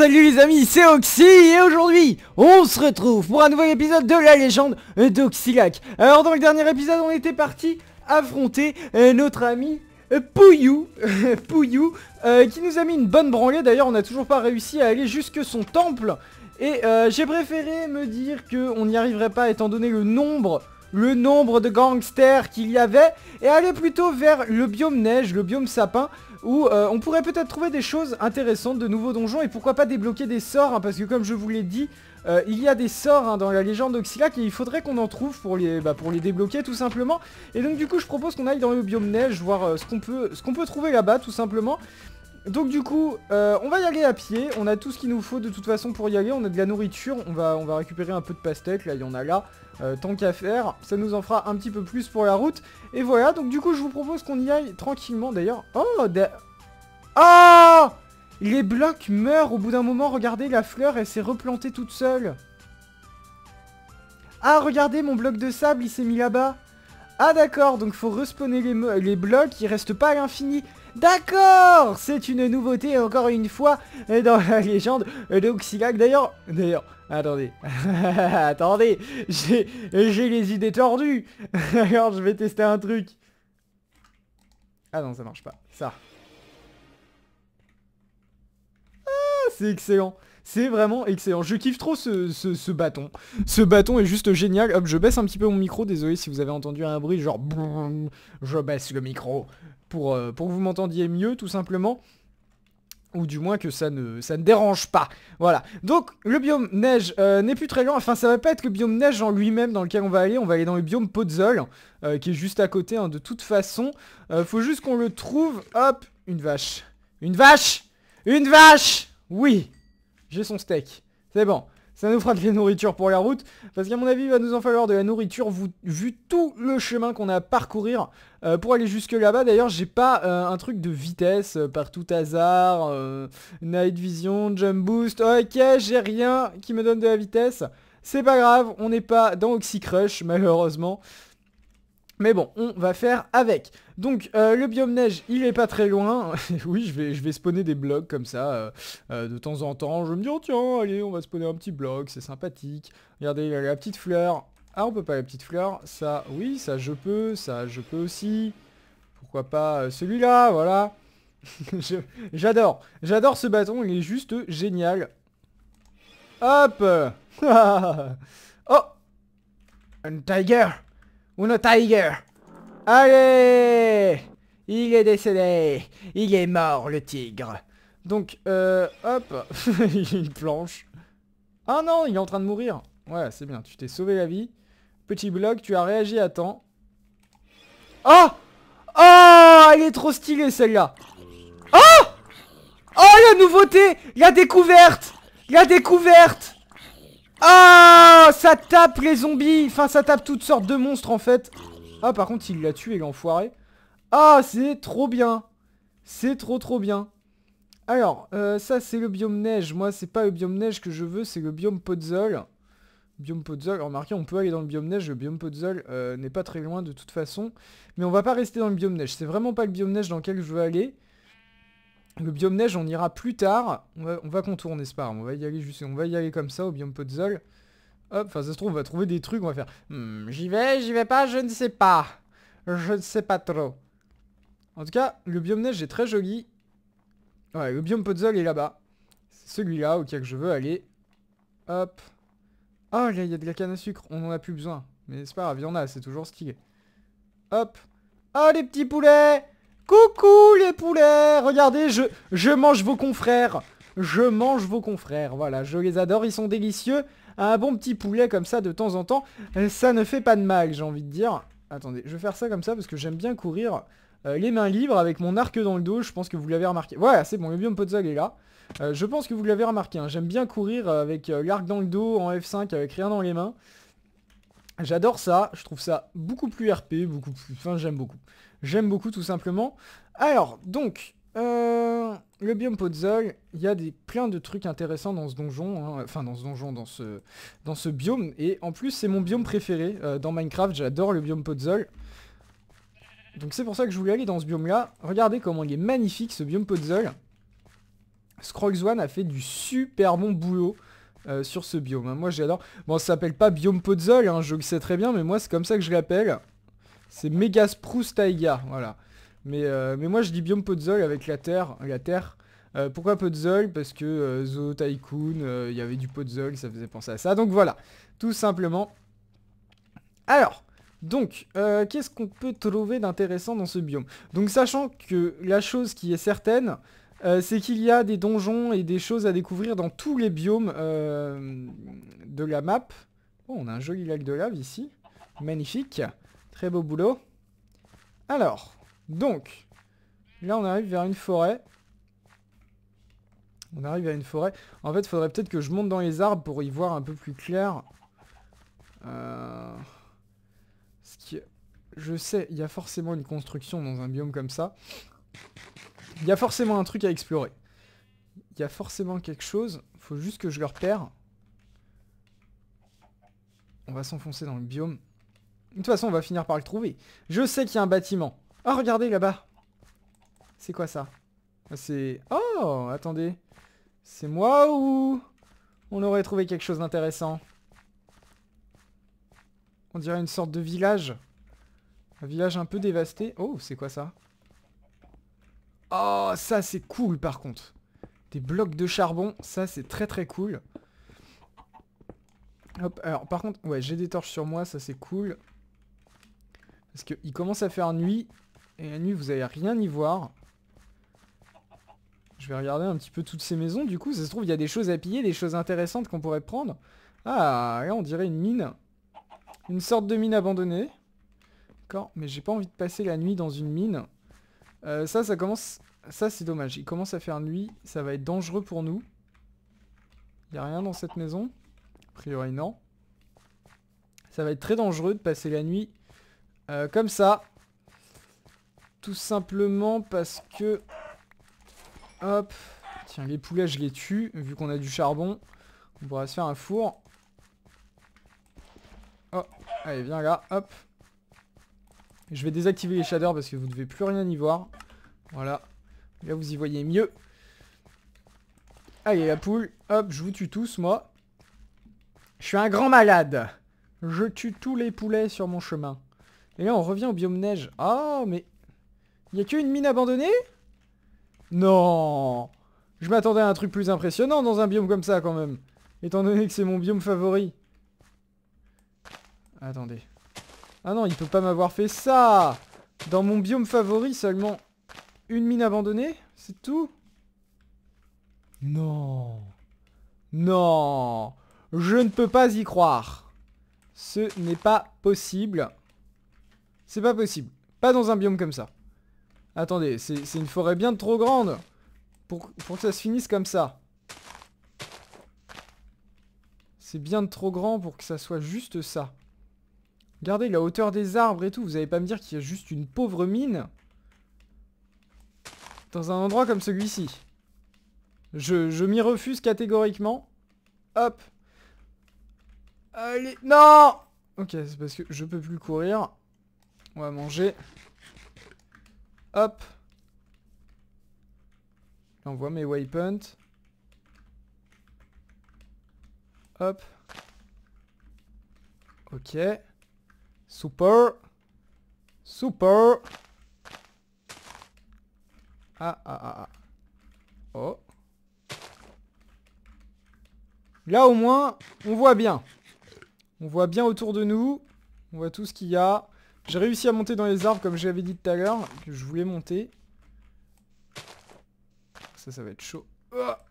Salut les amis, c'est Oxy et aujourd'hui on se retrouve pour un nouvel épisode de la légende d'Oxylac. Alors dans le dernier épisode on était parti affronter euh, notre ami euh, Pouyou, euh, qui nous a mis une bonne branlée d'ailleurs on n'a toujours pas réussi à aller jusque son temple et j'ai préféré me dire qu'on n'y arriverait pas étant donné le nombre le nombre de gangsters qu'il y avait et aller plutôt vers le biome neige, le biome sapin où euh, on pourrait peut-être trouver des choses intéressantes, de nouveaux donjons, et pourquoi pas débloquer des sorts, hein, parce que comme je vous l'ai dit, euh, il y a des sorts hein, dans la légende d'Oxylac et il faudrait qu'on en trouve pour les, bah, pour les débloquer tout simplement. Et donc du coup je propose qu'on aille dans le biome neige, voir euh, ce qu'on peut, peut, trouver là-bas tout simplement donc du coup, euh, on va y aller à pied. On a tout ce qu'il nous faut de toute façon pour y aller. On a de la nourriture. On va, on va récupérer un peu de pastèque. Là, il y en a là. Euh, tant qu'à faire. Ça nous en fera un petit peu plus pour la route. Et voilà. Donc du coup, je vous propose qu'on y aille tranquillement. D'ailleurs... Oh ah Les blocs meurent au bout d'un moment. Regardez, la fleur, elle s'est replantée toute seule. Ah, regardez, mon bloc de sable, il s'est mis là-bas. Ah d'accord, donc faut respawner les, les blocs. Il restent pas à l'infini. D'accord C'est une nouveauté encore une fois euh, dans la légende d'Oxylac. D'ailleurs, d'ailleurs, attendez, attendez, j'ai les idées tordues. D'accord, je vais tester un truc. Ah non, ça marche pas. Ça. Ah, c'est excellent. C'est vraiment excellent. Je kiffe trop ce, ce, bâton. Ce bâton est juste génial. Hop, je baisse un petit peu mon micro. Désolé si vous avez entendu un bruit genre... Je baisse le micro. Euh, pour, que vous m'entendiez mieux tout simplement ou du moins que ça ne, ça ne dérange pas. Voilà. Donc, le biome neige euh, n'est plus très loin. Enfin, ça va pas être le biome neige en lui-même dans lequel on va aller. On va aller dans le biome pozzol, euh, qui est juste à côté, hein, de toute façon. faut juste qu'on le trouve. Hop Une vache. Une vache Une vache Oui J'ai son steak. C'est bon. Ça nous fera de la nourriture pour la route, parce qu'à mon avis, il va nous en falloir de la nourriture vu, tout le chemin qu'on a à parcourir euh, pour aller jusque là-bas. D'ailleurs, j'ai pas euh, un truc de vitesse euh, par tout hasard, night vision, jump boost. Ok, j'ai rien qui me donne de la vitesse. C'est pas grave, on n'est pas dans Oxycrush, malheureusement. Mais bon, on va faire avec. Donc, euh, le biome neige, il est pas très loin. oui, je vais, je vais spawner des blocs comme ça, euh, euh, de temps en temps. Je me dis, oh, tiens, allez, on va spawner un petit bloc, c'est sympathique. Regardez, il y a la petite fleur. Ah, on peut pas la petite fleur. Ça, oui, ça je peux, ça je peux aussi. Pourquoi pas celui-là, voilà. J'adore, j'adore ce bâton, il est juste génial. Hop Oh Un tiger Uno Tiger Allez Il est décédé Il est mort, le tigre Donc, euh, hop Une planche. Ah non, il est en train de mourir Ouais, c'est bien, tu t'es sauvé la vie. Petit bloc, tu as réagi à temps. Oh Oh Elle est trop stylée, celle-là Oh Oh, la nouveauté La découverte La découverte Oh Ça tape les zombies Enfin, ça tape toutes sortes de monstres, en fait. Ah, par contre, il l'a tué, l'enfoiré. Ah, c'est trop bien C'est trop, trop bien. Alors, euh, ça, c'est le biome neige. Moi, c'est pas le biome neige que je veux, c'est le biome Podzol. Biome Podzol, remarquez, on peut aller dans le biome neige. Le biome Podzol euh, n'est pas très loin, de toute façon. Mais on va pas rester dans le biome neige. C'est vraiment pas le biome neige dans lequel je veux aller. Le biome neige, on ira plus tard. On va, contourner ce On va y aller juste, on va y aller comme ça au biome puzzle. Hop, enfin ça se trouve, on va trouver des trucs, on va faire... Hmm, j'y vais, j'y vais pas, je ne sais pas. Je ne sais pas trop. En tout cas, le biome neige est très joli. Ouais, le biome puzzle est là-bas. C'est celui-là auquel je veux aller. Hop. Oh, là, il y a de la canne à sucre. On en a plus besoin. Mais c'est pas grave, il y en a, c'est toujours stylé. Hop. Oh, les petits poulets Coucou les poulets Regardez, je, mange vos confrères Je mange vos confrères, voilà, je les adore, ils sont délicieux. Un bon petit poulet comme ça de temps en temps, euh, ça ne fait pas de mal, j'ai envie de dire. Attendez, je vais faire ça comme ça parce que j'aime bien courir euh, les mains libres avec mon arc dans le dos, je pense que vous l'avez remarqué. Voilà, c'est bon, le biome Potzog est là. Euh, je pense que vous l'avez remarqué, hein. j'aime bien courir avec l'arc dans le dos en F5 avec rien dans les mains. J'adore ça, je trouve ça beaucoup plus RP, beaucoup plus... Enfin, j'aime beaucoup. J'aime beaucoup tout simplement. Alors, donc, euh, le biome Podzol, il y a plein de trucs intéressants dans ce donjon, hein, enfin dans ce donjon, dans ce, dans ce biome, et en plus c'est mon biome préféré euh, dans Minecraft, j'adore le biome Podzol. Donc c'est pour ça que je voulais aller dans ce biome-là. Regardez comment il est magnifique ce biome Podzol. Scrolls a fait du super bon boulot euh, sur ce biome. Hein. Moi j'adore. Bon ça s'appelle pas biome Podzol, hein, je le sais très bien, mais moi c'est comme ça que je l'appelle. C'est spruce Taiga, voilà. Mais, euh, mais moi je dis biome Pozzol avec la terre. La terre. Euh, pourquoi Pozzol Parce que euh, Zo, Tycoon, il y avait du Pozzol, ça faisait penser à ça. Donc voilà, tout simplement. Alors, donc, qu'est-ce qu'on peut trouver d'intéressant dans ce biome Donc sachant que la chose qui est certaine, c'est qu'il y a des donjons et des choses à découvrir dans tous les biomes de la map. Oh, on a un joli lac de lave ici. Magnifique. Très beau boulot. Alors, donc, là on arrive vers une forêt. On arrive vers une forêt. En fait, il faudrait peut-être que je monte dans les arbres pour y voir un peu plus clair. Euh, ce qui... Je sais, il y a forcément une construction dans un biome comme ça. Il y a forcément un truc à explorer. Il y a forcément quelque chose. Faut juste que je le repère. On va s'enfoncer dans le biome. De toute façon, on va finir par le trouver. Je sais qu'il y a un bâtiment. oh, regardez, là-bas. C'est quoi ça ah, C'est... Oh, attendez. C'est moi ou... On aurait trouvé quelque chose d'intéressant. On dirait une sorte de village. Un village un peu dévasté. Oh, c'est quoi ça Oh, ça c'est cool par contre. Des blocs de charbon, ça c'est très très cool. Hop, alors par contre, ouais, j'ai des torches sur moi, ça c'est cool. Parce qu'il commence à faire nuit, et la nuit vous n'allez rien y voir. Je vais regarder un petit peu toutes ces maisons, du coup ça se trouve il y a des choses à piller, des choses intéressantes qu'on pourrait prendre. Ah, là on dirait une mine. Une sorte de mine abandonnée. D'accord, mais j'ai pas envie de passer la nuit dans une mine. Euh, ça, ça commence... Ça c'est dommage, il commence à faire nuit, ça va être dangereux pour nous. Il a rien dans cette maison A priori non. Ça va être très dangereux de passer la nuit euh, comme ça. Tout simplement parce que... Hop. Tiens, les poulets, je les tue, vu qu'on a du charbon. On pourra se faire un four. Oh, allez, viens là, hop. Je vais désactiver les shaders parce que vous ne devez plus rien y voir. Voilà. Là, vous y voyez mieux. Allez, la poule. Hop, je vous tue tous, moi. Je suis un grand malade. Je tue tous les poulets sur mon chemin. Et là, on revient au biome neige. oh, mais... Il n'y a qu'une mine abandonnée Non Je m'attendais à un truc plus impressionnant dans un biome comme ça, quand même. Étant donné que c'est mon biome favori. Attendez. Ah non, il peut pas m'avoir fait ça Dans mon biome favori, seulement une mine abandonnée C'est tout Non Non Je ne peux pas y croire Ce n'est pas possible c'est pas possible. Pas dans un biome comme ça. Attendez, c'est une forêt bien trop grande pour, que ça se finisse comme ça. C'est bien trop grand pour que ça soit juste ça. Regardez la hauteur des arbres et tout. Vous allez pas me dire qu'il y a juste une pauvre mine dans un endroit comme celui-ci. Je, je m'y refuse catégoriquement. Hop. Allez. Non Ok, c'est parce que je peux plus courir. On va manger. Hop. On voit mes waypoints. Hop. Ok. Super. Super. Ah, ah, ah, ah. Oh. Là, au moins, on voit bien. On voit bien autour de nous. On voit tout ce qu'il y a. J'ai réussi à monter dans les arbres comme j'avais dit tout à l'heure, que je voulais monter. Ça, ça va être chaud. Ah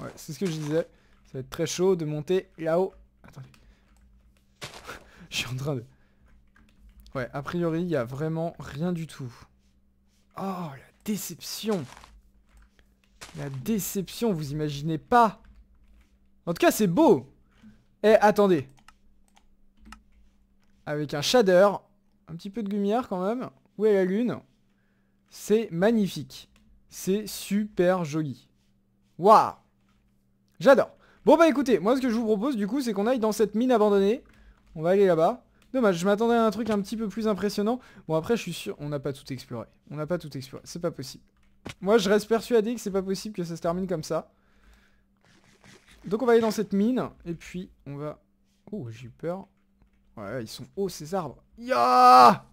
ouais, c'est ce que je disais. Ça va être très chaud de monter là-haut. Attendez. je suis en train de... Ouais, a priori, il n'y a vraiment rien du tout. Oh, la déception La déception, vous imaginez pas En tout cas, c'est beau Eh, attendez. Avec un shader, un petit peu de lumière quand même. Où est la lune C'est magnifique. C'est super joli. Waouh J'adore. Bon bah écoutez, moi ce que je vous propose du coup, c'est qu'on aille dans cette mine abandonnée. On va aller là-bas. Dommage, je m'attendais à un truc un petit peu plus impressionnant. Bon après, je suis sûr, on n'a pas tout exploré. On n'a pas tout exploré, c'est pas possible. Moi, je reste persuadé que c'est pas possible que ça se termine comme ça. Donc on va aller dans cette mine, et puis on va... Oh, j'ai eu peur. Ouais, ils sont hauts ces arbres. Ya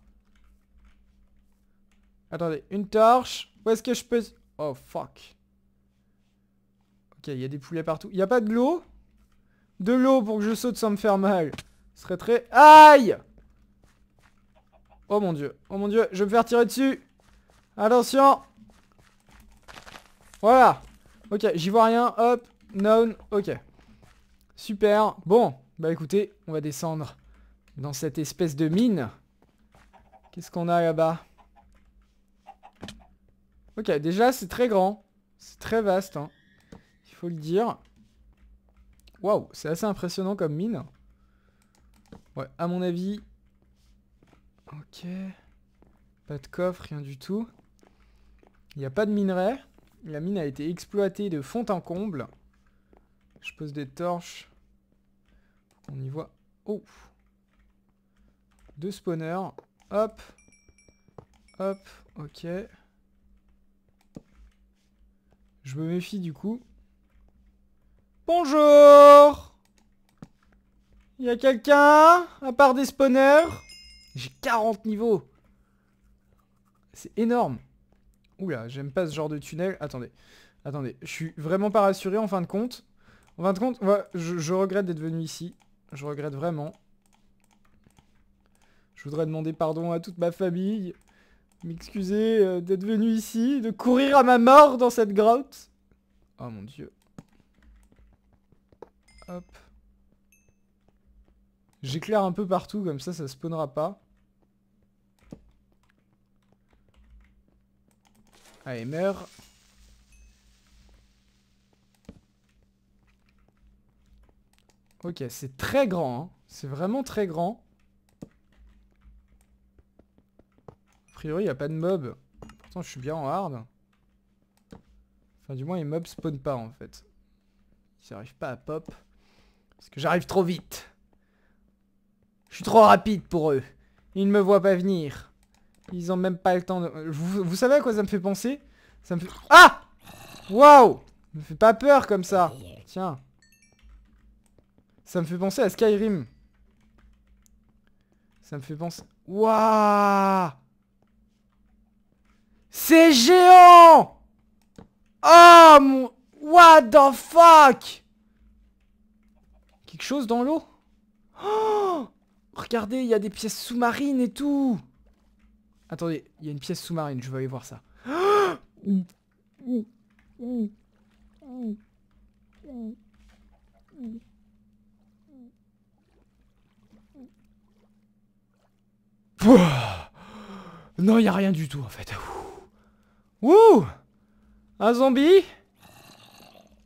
Attendez, une torche. Où est-ce que je peux... Oh, fuck. Ok, il y a des poulets partout. Il n'y a pas de l'eau De l'eau pour que je saute sans me faire mal. Ce serait très... Aïe Oh mon dieu. Oh mon dieu, je vais me faire tirer dessus. Attention Voilà. Ok, j'y vois rien. Hop. Non. Ok. Super. Bon. Bah écoutez, on va descendre dans cette espèce de mine. Qu'est-ce qu'on a là-bas Ok, déjà, c'est très grand. C'est très vaste, hein. Il faut le dire. Waouh, c'est assez impressionnant comme mine. Ouais, à mon avis... Ok. Pas de coffre, rien du tout. Il n'y a pas de minerai. La mine a été exploitée de fond en comble. Je pose des torches. On y voit... Oh de spawner. Hop. Hop. Ok. Je me méfie du coup. Bonjour Il y a quelqu'un À part des spawners J'ai 40 niveaux C'est énorme Oula, j'aime pas ce genre de tunnel. Attendez, attendez, je suis vraiment pas rassuré en fin de compte. En fin de compte, ouais, je regrette d'être venu ici. Je regrette vraiment. Je voudrais demander pardon à toute ma famille, m'excuser euh, d'être venu ici, de courir à ma mort dans cette grotte. Oh mon dieu. Hop. J'éclaire un peu partout, comme ça, ça spawnera pas. Allez, meurs. Ok, c'est très grand, hein. C'est vraiment très grand. priori, il n'y a pas de mob. Pourtant, je suis bien en hard. Enfin, du moins, les mobs spawnent pas, en fait. Ils n'arrivent pas à pop. Parce que j'arrive trop vite. Je suis trop rapide pour eux. Ils ne me voient pas venir. Ils ont même pas le temps de... Vous, savez à quoi ça me fait penser Ça me fait... Ah Waouh me fait pas peur comme ça. Tiens. Ça me fait penser à Skyrim. Ça me fait penser... Waouh c'est géant Oh mon... What the fuck Quelque chose dans l'eau oh Regardez, il y a des pièces sous-marines et tout Attendez, il y a une pièce sous-marine, je vais aller voir ça. non, il n'y a rien du tout en fait. Wouh Un zombie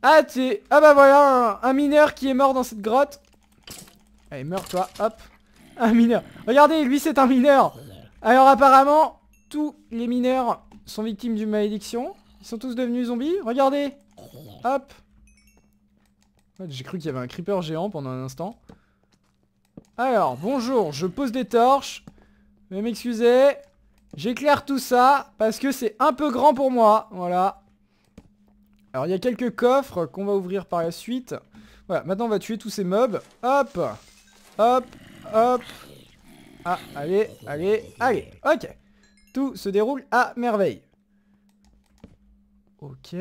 Ah Ah bah voilà, un, mineur qui est mort dans cette grotte. Allez, meurs toi, hop. Un mineur. Regardez, lui c'est un mineur. Alors apparemment, tous les mineurs sont victimes d'une malédiction. Ils sont tous devenus zombies. Regardez Hop J'ai cru qu'il y avait un creeper géant pendant un instant. Alors, bonjour, je pose des torches. Vous m'excuser. J'éclaire tout ça parce que c'est un peu grand pour moi. Voilà. Alors il y a quelques coffres qu'on va ouvrir par la suite. Voilà, maintenant on va tuer tous ces mobs. Hop Hop Hop Ah, allez, allez, allez Ok Tout se déroule à merveille. Ok.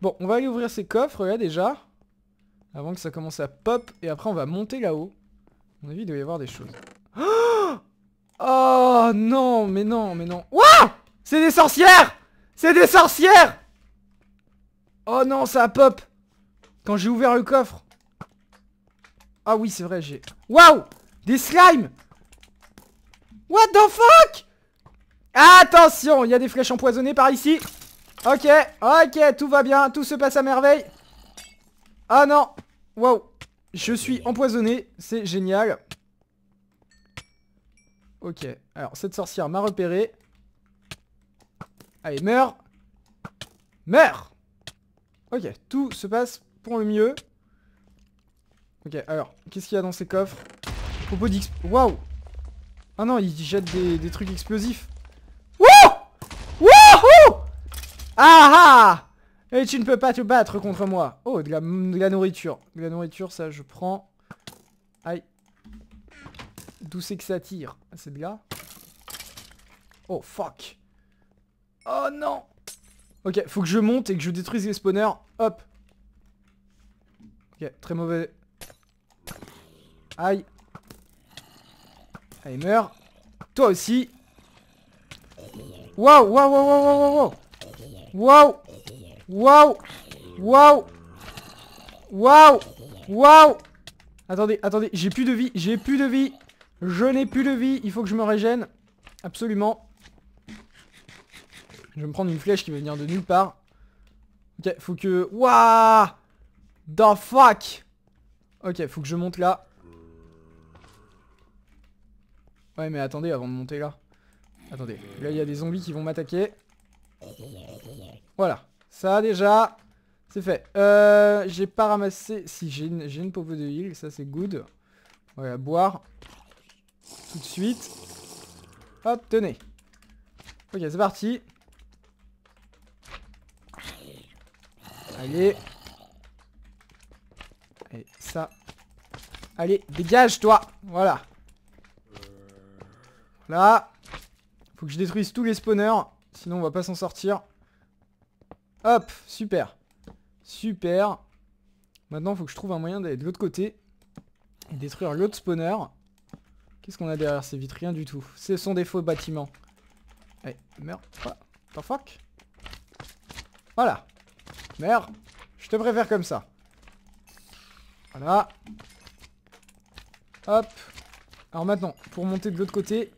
Bon, on va aller ouvrir ces coffres là déjà. Avant que ça commence à pop. Et après on va monter là-haut. On mon avis, il doit y avoir des choses. Oh Oh non, mais non, mais non. Waouh C'est des sorcières C'est des sorcières Oh non, ça pop Quand j'ai ouvert le coffre. Ah oui, c'est vrai, j'ai... Waouh Des slimes What the fuck Attention, il y a des flèches empoisonnées par ici. Ok, ok, tout va bien, tout se passe à merveille. Ah non Waouh Je suis empoisonné, c'est génial. Ok, alors cette sorcière m'a repéré. Allez, meurs Meurs Ok, tout se passe pour le mieux. Ok, alors, qu'est-ce qu'il y a dans ces coffres Propos d'X... Waouh Ah non, il jette des, trucs explosifs. Wouh Wouhou Ah ah Et tu ne peux pas te battre contre moi. Oh, de de la nourriture. De la nourriture, ça, je prends. Aïe. D'où c'est que ça tire C'est de là Oh fuck Oh non Ok, faut que je monte et que je détruise les spawners. Hop Ok, très mauvais. Aïe Aïe meurs Toi aussi Wow wow wow wow Wow Wow Wow Wow. Waouh Waouh Waouh Attendez, attendez, j'ai plus de vie, j'ai plus de vie je n'ai plus de vie, il faut que je me régène. Absolument. Je vais me prendre une flèche qui va venir de nulle part. Ok, faut que... Wouah The fuck Ok, faut que je monte là. Ouais, mais attendez, avant de monter là. Attendez, là il y a des zombies qui vont m'attaquer. Voilà, ça déjà, c'est fait. Euh, j'ai pas ramassé... Si, j'ai une, pauvre de heal, ça c'est good. Ouais, à boire tout de suite. Hop, tenez. Ok, c'est parti. Allez. Et ça. Allez, dégage toi Voilà. Là. Faut que je détruise tous les spawners. Sinon on va pas s'en sortir. Hop, super. Super. Maintenant faut que je trouve un moyen d'aller de l'autre côté. Et détruire l'autre spawner. Qu'est-ce qu'on a derrière ces vitres Rien du tout. Ce sont des faux bâtiments. Allez, eh, meurs ah, What the fuck Voilà. Meurs. Je te préfère comme ça. Voilà. Hop. Alors maintenant, pour monter de l'autre côté,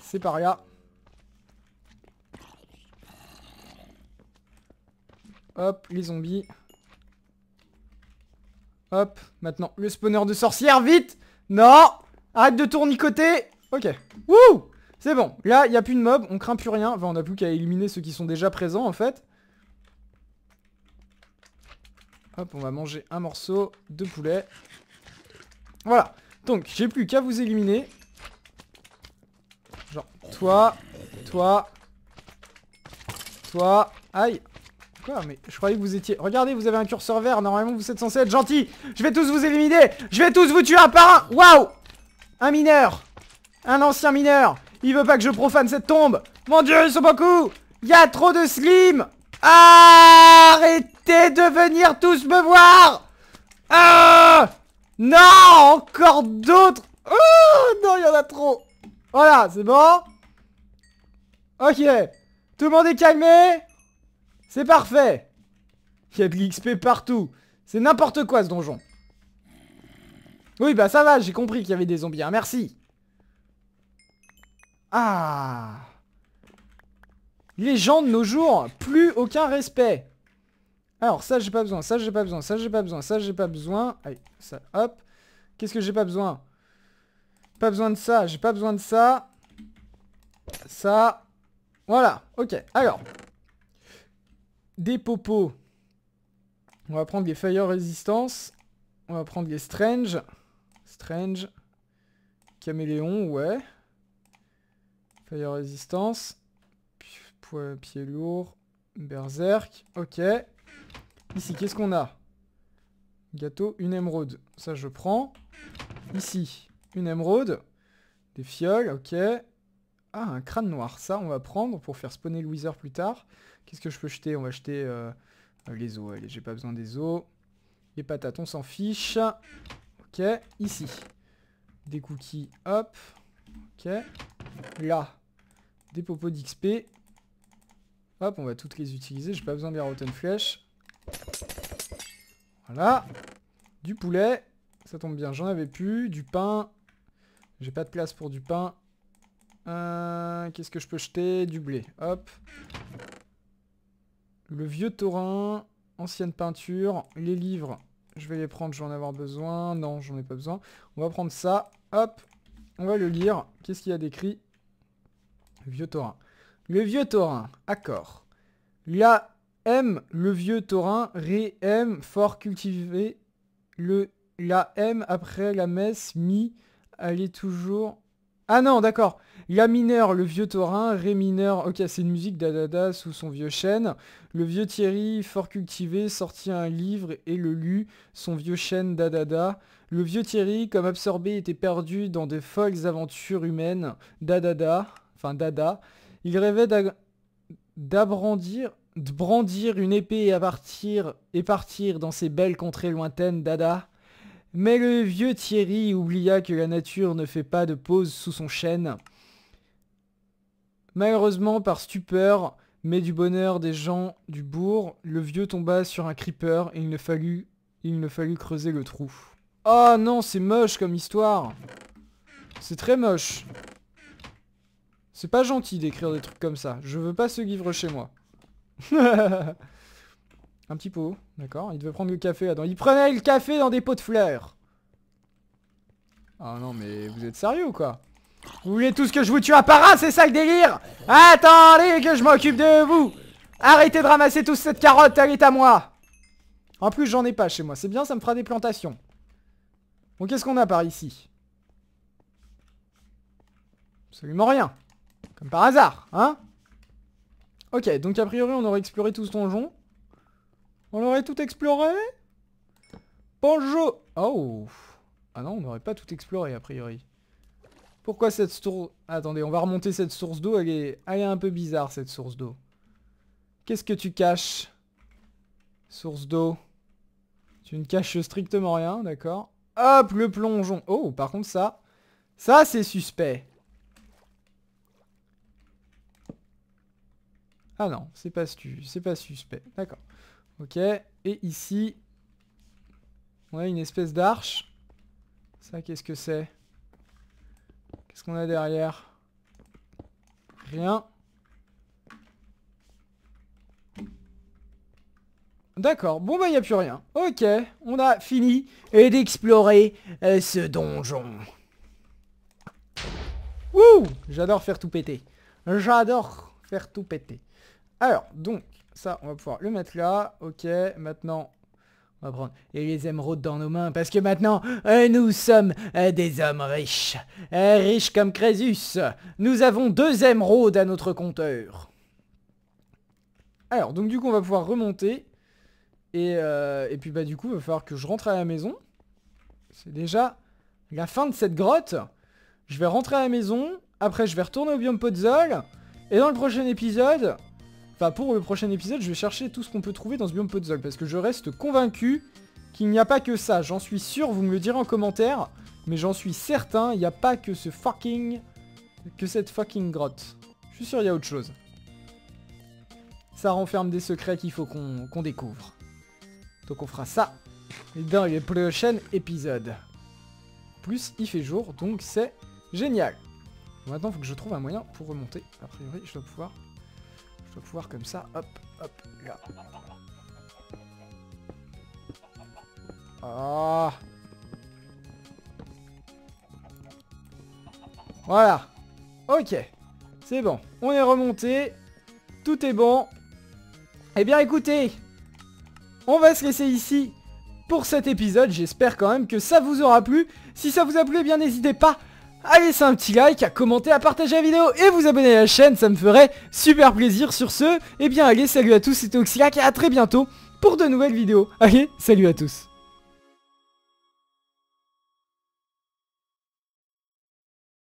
c'est par là. Hop, les zombies. Hop, maintenant, le spawner de sorcière, vite Non Arrête de tournicoter Ok. Wouh C'est bon. Là, il n'y a plus de mobs, on craint plus rien. Enfin, on n'a plus qu'à éliminer ceux qui sont déjà présents, en fait. Hop, on va manger un morceau de poulet. Voilà. Donc, j'ai plus qu'à vous éliminer. Genre, toi, toi, toi, aïe. Quoi Mais je croyais que vous étiez... Regardez, vous avez un curseur vert, normalement vous êtes censé être gentil. Je vais tous vous éliminer Je vais tous vous tuer un par un Waouh un mineur Un ancien mineur Il veut pas que je profane cette tombe Mon dieu, sont beaucoup Il y a trop de slim Arrêtez de venir tous me voir euh, Non Encore d'autres Oh Non, il y en a trop Voilà, c'est bon Ok Tout le monde est calmé C'est parfait Il y a de l'XP partout C'est n'importe quoi ce donjon oui, bah ça va, j'ai compris qu'il y avait des zombies. Hein, merci. Ah. Les gens de nos jours, plus aucun respect. Alors, ça, j'ai pas besoin. Ça, j'ai pas besoin. Ça, j'ai pas besoin. Ça, j'ai pas besoin. Allez, ça, hop. Qu'est-ce que j'ai pas besoin Pas besoin de ça. J'ai pas besoin de ça. Ça. Voilà. Ok. Alors. Des popos. On va prendre les fire Resistance... On va prendre les strange. Strange. Caméléon, ouais. Fire résistance. Pied lourd. Berserk. Ok. Ici, qu'est-ce qu'on a Gâteau, une émeraude. Ça, je prends. Ici, une émeraude. Des fioles, ok. Ah, un crâne noir. Ça, on va prendre pour faire spawner le Wither plus tard. Qu'est-ce que je peux jeter On va jeter euh, les os. Allez, j'ai pas besoin des os. Les patates, on s'en fiche. Ok, ici. Des cookies, hop. Ok. Là, des popos d'XP. Hop, on va toutes les utiliser. J'ai pas besoin des rotten flèches. Voilà. Du poulet. Ça tombe bien, j'en avais plus. Du pain. J'ai pas de place pour du pain. Euh, qu'est-ce que je peux jeter Du blé. Hop. Le vieux taurin. Ancienne peinture. Les livres. Je vais les prendre, je vais en avoir besoin. Non, j'en ai pas besoin. On va prendre ça. Hop, on va le lire. Qu'est-ce qu'il y a d'écrit Vieux taurin. Le vieux taurin, accord. La M, le vieux taurin, ré M, fort cultivé. Le, la M après la messe, mi, elle est toujours ah non, d'accord. La mineur, le vieux taurin. Ré mineur, ok, c'est une musique d'Adada sous son vieux chêne. Le vieux Thierry, fort cultivé, sortit un livre et le lut, son vieux chêne d'Adada. Le vieux Thierry, comme absorbé, était perdu dans des folles aventures humaines d'Adada. Enfin, d'Ada. Il rêvait d'abrandir de brandir une épée et, partir, et partir dans ces belles contrées lointaines d'Ada. Mais le vieux Thierry oublia que la nature ne fait pas de pause sous son chêne. Malheureusement, par stupeur, mais du bonheur des gens du bourg, le vieux tomba sur un creeper et il ne fallut, il ne fallut creuser le trou. Oh non, c'est moche comme histoire C'est très moche C'est pas gentil d'écrire des trucs comme ça. Je veux pas se livre chez moi. petit pot, d'accord. Il devait prendre le café là Il prenait le café dans des pots de fleurs. Ah non, mais vous êtes sérieux ou quoi Vous voulez tous que je vous tue à para, c'est ça le délire Attendez que je m'occupe de vous Arrêtez de ramasser tous cette carotte, elle est à moi En plus, j'en ai pas chez moi. C'est bien, ça me fera des plantations. Bon, qu'est-ce qu'on a par ici Absolument rien. Comme par hasard, hein Ok, donc a priori, on aurait exploré tout ce donjon. On aurait tout exploré Bonjour Oh Ah non, on n'aurait pas tout exploré, a priori. Pourquoi cette source... Attendez, on va remonter cette source d'eau. Elle est... un peu bizarre, cette source d'eau. Qu'est-ce que tu caches Source d'eau. Tu ne caches strictement rien, d'accord. Hop, le plongeon. Oh, par contre, ça... Ça, c'est suspect. Ah non, c'est pas, c'est pas suspect. D'accord. Ok. Et ici, on a une espèce d'arche. Ça, qu'est-ce que c'est Qu'est-ce qu'on a derrière Rien. D'accord, bon bah il n'y a plus rien. Ok, on a fini euh, d'explorer euh, ce donjon. Ouh J'adore faire tout péter. J'adore faire tout péter. Alors, donc, ça, on va pouvoir le mettre là. Ok, maintenant, on va prendre les émeraudes dans nos mains parce que maintenant, euh, nous sommes euh, des hommes riches. Euh, riches comme Crésus. Nous avons deux émeraudes à notre compteur. Alors, donc du coup, on va pouvoir remonter. Et, et puis, bah du coup, il va falloir que je rentre à la maison. C'est déjà la fin de cette grotte. Je vais rentrer à la maison. Après, je vais retourner au biome Podzol. Et dans le prochain épisode, Enfin, pour le prochain épisode, je vais chercher tout ce qu'on peut trouver dans ce biome Zog, Parce que je reste convaincu qu'il n'y a pas que ça. J'en suis sûr, vous me le direz en commentaire. Mais j'en suis certain, il n'y a pas que ce fucking... Que cette fucking grotte. Je suis sûr, il y a autre chose. Ça renferme des secrets qu'il faut qu'on découvre. Donc on fera ça dans le prochain épisode. Plus il fait jour, donc c'est génial. Maintenant, il faut que je trouve un moyen pour remonter. A priori, je dois pouvoir pouvoir comme ça, hop, hop, là. Ah Voilà Ok C'est bon, on est remonté, tout est bon. Eh bien écoutez, on va se laisser ici pour cet épisode. J'espère quand même que ça vous aura plu. Si ça vous a plu, eh bien n'hésitez pas à c'est un petit like, à commenter, à partager la vidéo et vous abonner à la chaîne, ça me ferait super plaisir. Sur ce, et eh bien allez, salut à tous, c'était Oxylac et à très bientôt pour de nouvelles vidéos. Allez, salut à tous